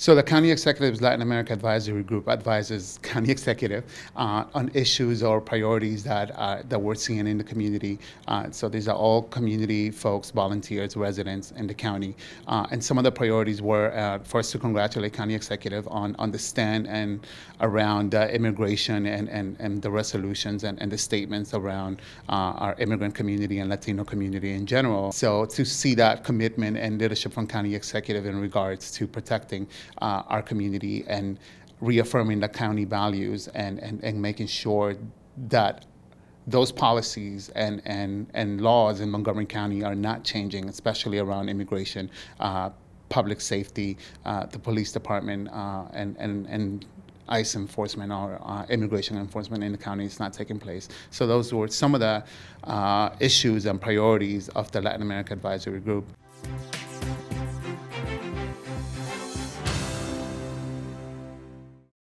So the County Executive's Latin America Advisory Group advises county executive uh, on issues or priorities that uh, that we're seeing in the community. Uh, so these are all community folks, volunteers, residents in the county. Uh, and some of the priorities were uh, first to congratulate County Executive on, on the stand and around uh, immigration and, and, and the resolutions and, and the statements around our immigrant community and Latino community in general. So to see that commitment and leadership from County Executive in regards to protecting uh, our community and reaffirming the county values and, and, and making sure that those policies and, and, and laws in Montgomery County are not changing, especially around immigration, uh, public safety, uh, the police department, uh, and, and, and ICE enforcement or uh, immigration enforcement in the county is not taking place. So those were some of the uh, issues and priorities of the Latin America Advisory Group.